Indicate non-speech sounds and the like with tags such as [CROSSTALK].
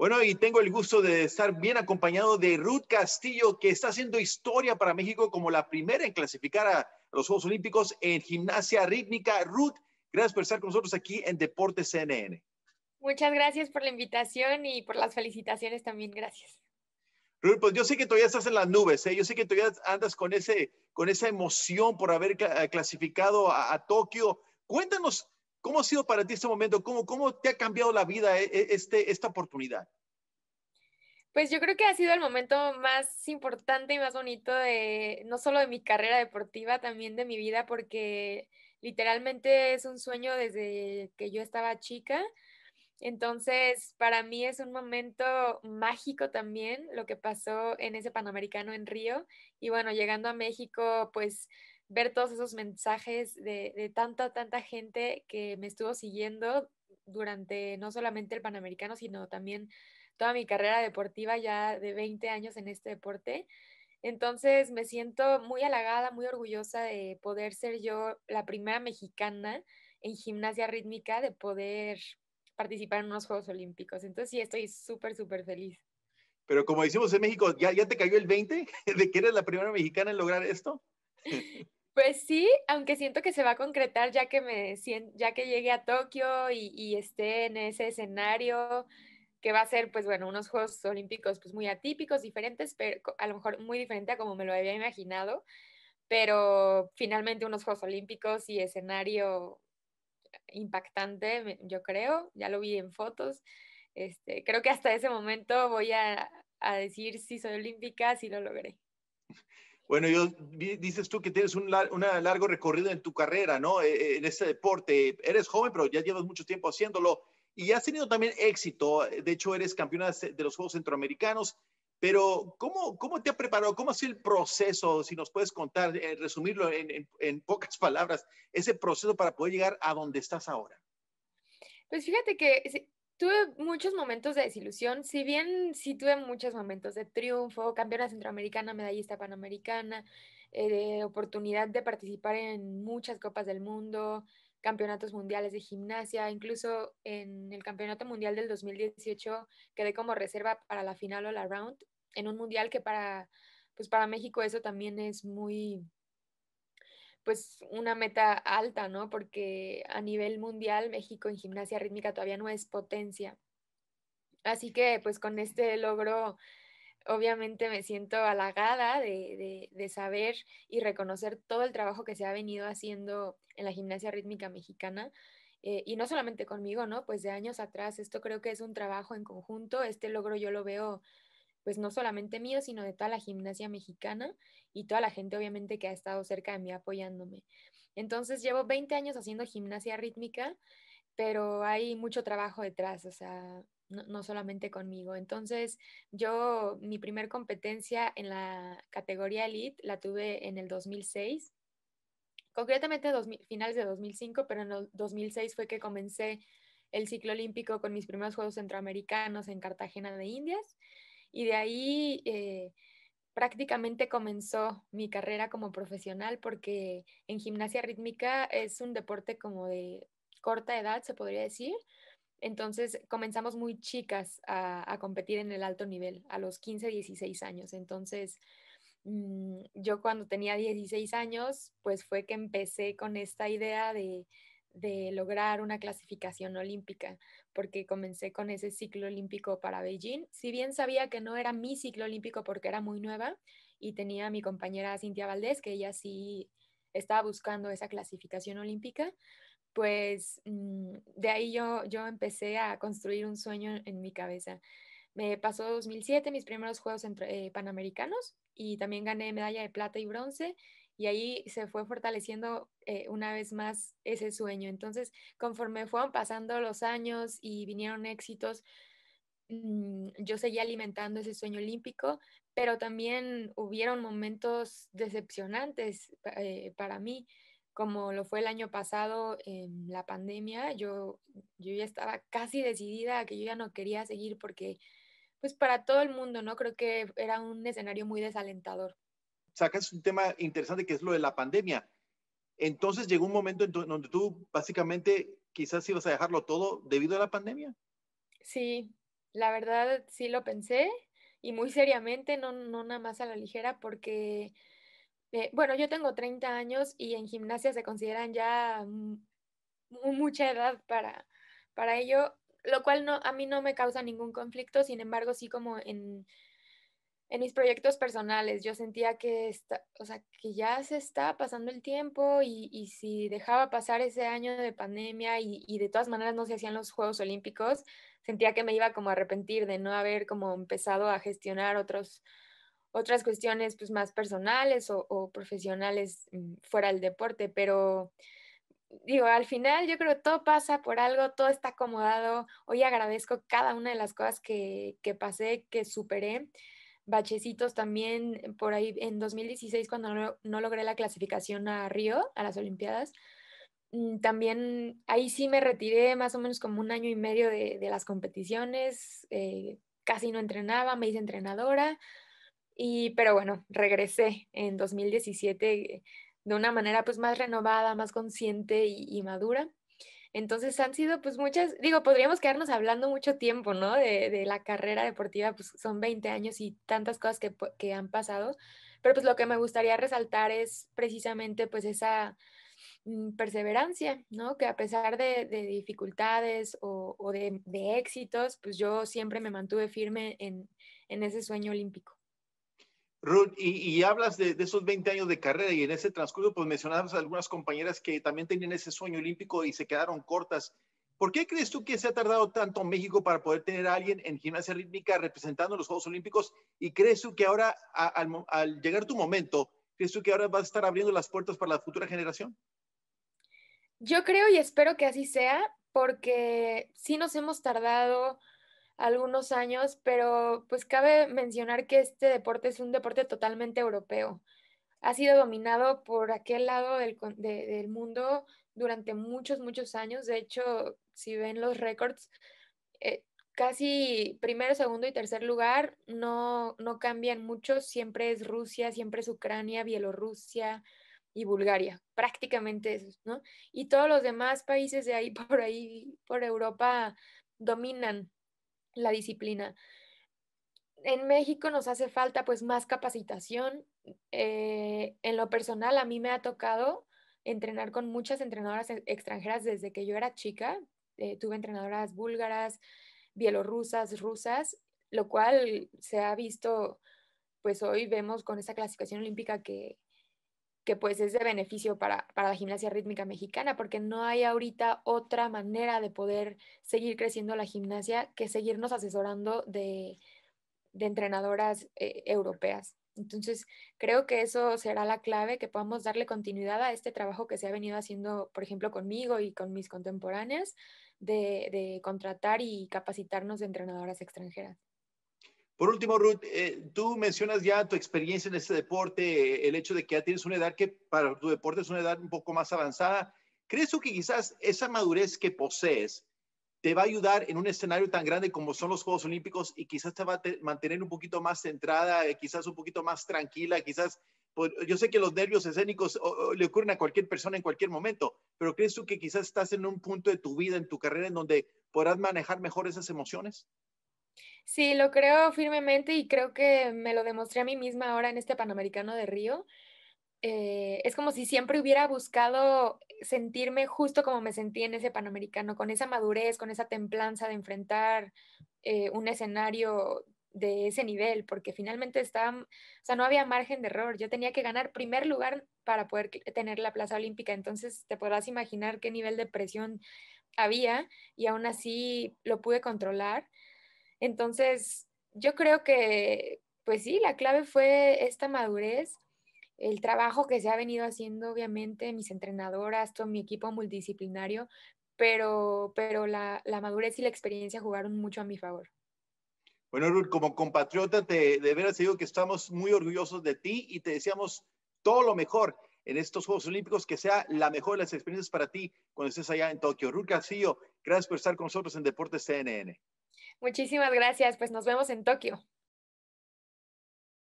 Bueno, y tengo el gusto de estar bien acompañado de Ruth Castillo, que está haciendo historia para México como la primera en clasificar a los Juegos Olímpicos en gimnasia rítmica. Ruth, gracias por estar con nosotros aquí en Deportes CNN. Muchas gracias por la invitación y por las felicitaciones también, gracias. Ruth, pues yo sé que todavía estás en las nubes, ¿eh? yo sé que todavía andas con, ese, con esa emoción por haber clasificado a, a Tokio. Cuéntanos ¿Cómo ha sido para ti este momento? ¿Cómo, cómo te ha cambiado la vida eh, eh, este, esta oportunidad? Pues yo creo que ha sido el momento más importante y más bonito de no solo de mi carrera deportiva, también de mi vida, porque literalmente es un sueño desde que yo estaba chica. Entonces, para mí es un momento mágico también lo que pasó en ese Panamericano en Río. Y bueno, llegando a México, pues ver todos esos mensajes de, tanta, tanta gente que me estuvo siguiendo durante no solamente el Panamericano, sino también toda mi carrera deportiva ya de 20 años en este deporte. Entonces me siento muy halagada, muy orgullosa de poder ser yo la primera mexicana en gimnasia rítmica de poder participar en unos Juegos Olímpicos. Entonces sí, estoy súper, súper feliz. Pero como decimos en México, ¿ya, ¿ya te cayó el 20 [LAUGHS] de que eres la primera mexicana en lograr esto? [LAUGHS] Pues sí, aunque siento que se va a concretar ya que me ya que llegué a Tokio y, esté en ese escenario que va a ser, pues bueno, unos Juegos Olímpicos pues muy atípicos, diferentes, pero a lo mejor muy diferente a como me lo había imaginado, pero finalmente unos Juegos Olímpicos y escenario impactante, yo creo, ya lo vi en fotos. Este, creo que hasta ese momento voy a, a decir si soy olímpica, si lo logré. [LAUGHS] Bueno, yo, dices tú que tienes un largo recorrido en tu carrera, ¿no? E, e, en este deporte. Eres joven, pero ya llevas mucho tiempo haciéndolo y has tenido también éxito. De hecho, eres campeona de los Juegos Centroamericanos. Pero, ¿cómo, cómo te ha preparado? ¿Cómo ha sido el proceso? Si nos puedes contar, eh, resumirlo en pocas palabras, ese proceso para poder llegar a donde estás ahora. Pues fíjate que tuve muchos momentos de desilusión, si bien sí tuve muchos momentos de triunfo, campeona centroamericana, medallista panamericana, eh, oportunidad de participar en muchas copas del mundo, campeonatos mundiales de gimnasia, incluso en el campeonato mundial del 2018 quedé como reserva para la final all around, en un mundial que para, pues para México eso también es muy pues una meta alta, ¿no? Porque a nivel mundial México en gimnasia rítmica todavía no es potencia. Así que pues con este logro obviamente me siento halagada de, saber y reconocer todo el trabajo que se ha venido haciendo en la gimnasia rítmica mexicana. Eh, y no solamente conmigo, ¿no? Pues de años atrás, esto creo que es un trabajo en conjunto. Este logro yo lo veo pues no solamente mío, sino de toda la gimnasia mexicana y toda la gente obviamente que ha estado cerca de mí apoyándome. Entonces llevo 20 años haciendo gimnasia rítmica, pero hay mucho trabajo detrás, o sea, no, solamente conmigo. Entonces, yo mi primer competencia en la categoría elite la tuve en el 2006, concretamente dos, finales de 2005, pero en el 2006 fue que comencé el ciclo olímpico con mis primeros Juegos Centroamericanos en Cartagena de Indias. Y de ahí eh, prácticamente comenzó mi carrera como profesional porque en gimnasia rítmica es un deporte como de corta edad, se podría decir. Entonces comenzamos muy chicas a, competir en el alto nivel, a los 15, 16 años. Entonces mm, yo cuando tenía 16 años, pues fue que empecé con esta idea de, de lograr una clasificación olímpica, porque comencé con ese ciclo olímpico para Beijing. Si bien sabía que no era mi ciclo olímpico porque era muy nueva y tenía a mi compañera Cintia Valdés, que ella sí estaba buscando esa clasificación olímpica, pues mm, de ahí yo, empecé a construir un sueño en mi cabeza. Me pasó 2007, mis primeros Juegos eh, Panamericanos, y también gané medalla de plata y bronce y ahí se fue fortaleciendo eh, una vez más ese sueño. Entonces, conforme fueron pasando los años y vinieron éxitos, mm, yo seguía alimentando ese sueño olímpico, pero también hubieron momentos decepcionantes eh, para mí, como lo fue el año pasado en la pandemia. Yo, yo ya estaba casi decidida a que yo ya no quería seguir porque, pues para todo el mundo, ¿no? Creo que era un escenario muy desalentador sacas un tema interesante que es lo de la pandemia. Entonces llegó un momento en donde tú básicamente quizás ibas a dejarlo todo debido a la pandemia. Sí, la verdad sí lo pensé y muy seriamente, no, no nada más a la ligera, porque, eh, bueno, yo tengo 30 años y en gimnasia se consideran ya mucha edad para, para ello, lo cual no, a mí no me causa ningún conflicto, sin embargo, sí como en en mis proyectos personales yo sentía que, o sea, que ya se está pasando el tiempo y, y si dejaba pasar ese año de pandemia y, y, de todas maneras no se hacían los Juegos Olímpicos, sentía que me iba como a arrepentir de no haber como empezado a gestionar otros, otras cuestiones pues, más personales o, profesionales mm, fuera del deporte, pero digo, al final yo creo que todo pasa por algo, todo está acomodado. Hoy agradezco cada una de las cosas que, que pasé, que superé bachecitos también por ahí en 2016 cuando no, logré la clasificación a Río, a las Olimpiadas. Mm, también ahí sí me retiré más o menos como un año y medio de, las competiciones, eh, casi no entrenaba, me hice entrenadora, y, pero bueno, regresé en 2017 eh, de una manera pues más renovada, más consciente y madura. Entonces han sido pues muchas, digo, podríamos quedarnos hablando mucho tiempo, ¿no? De, la carrera deportiva, pues son 20 años y tantas cosas que, han pasado, pero pues lo que me gustaría resaltar es precisamente pues esa mm, perseverancia, ¿no? Que a pesar de, dificultades o, de, éxitos, pues yo siempre me mantuve firme en ese sueño olímpico. Ruth, y, hablas de, esos 20 años de carrera y en ese transcurso, pues mencionabas a algunas compañeras que también tenían ese sueño olímpico y se quedaron cortas. ¿Por qué crees tú que se ha tardado tanto México para poder tener a alguien en gimnasia rítmica representando los Juegos Olímpicos? ¿Y crees tú que ahora, al, al, llegar tu momento, crees tú que ahora vas a estar abriendo las puertas para la futura generación? Yo creo y espero que así sea, porque sí nos hemos tardado algunos años, pero pues cabe mencionar que este deporte es un deporte totalmente europeo. Ha sido dominado por aquel lado del, del mundo durante muchos, muchos años. De hecho, si ven los récords, eh, casi primero, segundo y tercer lugar no, cambian mucho. Siempre es Rusia, siempre es Ucrania, Bielorrusia y Bulgaria, prácticamente eso, ¿no? Y todos los demás países de ahí [LAUGHS] por ahí, por Europa, dominan la disciplina. En México nos hace falta pues más capacitación. Eh, en lo personal, a mí me ha tocado entrenar con muchas entrenadoras e-, extranjeras desde que yo era chica. Eh, tuve entrenadoras búlgaras, bielorrusas, rusas, lo cual se ha visto, pues hoy vemos con esta clasificación olímpica que que pues es de beneficio para, la gimnasia rítmica mexicana, porque no hay ahorita otra manera de poder seguir creciendo la gimnasia que seguirnos asesorando de, entrenadoras eh, europeas. Entonces, creo que eso será la clave, que podamos darle continuidad a este trabajo que se ha venido haciendo, por ejemplo, conmigo y con mis contemporáneas, de contratar y capacitarnos de entrenadoras extranjeras. Por último, Ruth, eh, tú mencionas ya tu experiencia en este deporte, eh, el hecho de que ya tienes una edad que para tu deporte es una edad un poco más avanzada. ¿Crees tú que quizás esa madurez que posees te va a ayudar en un escenario tan grande como son los Juegos Olímpicos y quizás te va a mantener un poquito más centrada, eh, quizás un poquito más tranquila, quizás pues, yo sé que los nervios escénicos le ocurren a cualquier persona en cualquier momento, pero ¿crees tú que quizás estás en un punto de tu vida, en tu carrera, en donde podrás manejar mejor esas emociones? Sí, lo creo firmemente y creo que me lo demostré a mí misma ahora en este Panamericano de Río. Eh, es como si siempre hubiera buscado sentirme justo como me sentí en ese Panamericano, con esa madurez, con esa templanza de enfrentar eh, un escenario de ese nivel, porque finalmente estaba, o sea, no había margen de error. Yo tenía que ganar primer lugar para poder tener la plaza olímpica. Entonces te podrás imaginar qué nivel de presión había y aún así lo pude controlar. Entonces, yo creo que, pues sí, la clave fue esta madurez, el trabajo que se ha venido haciendo, obviamente, mis entrenadoras, todo mi equipo multidisciplinario, pero, pero la, madurez y la experiencia jugaron mucho a mi favor. Bueno, Ruth, como compatriota, te, de veras te digo que estamos muy orgullosos de ti y te deseamos todo lo mejor en estos Juegos Olímpicos, que sea la mejor de las experiencias para ti cuando estés allá en Tokio. Ruth Castillo, gracias por estar con nosotros en Deportes CNN. Muchísimas gracias, pues nos vemos en Tokio.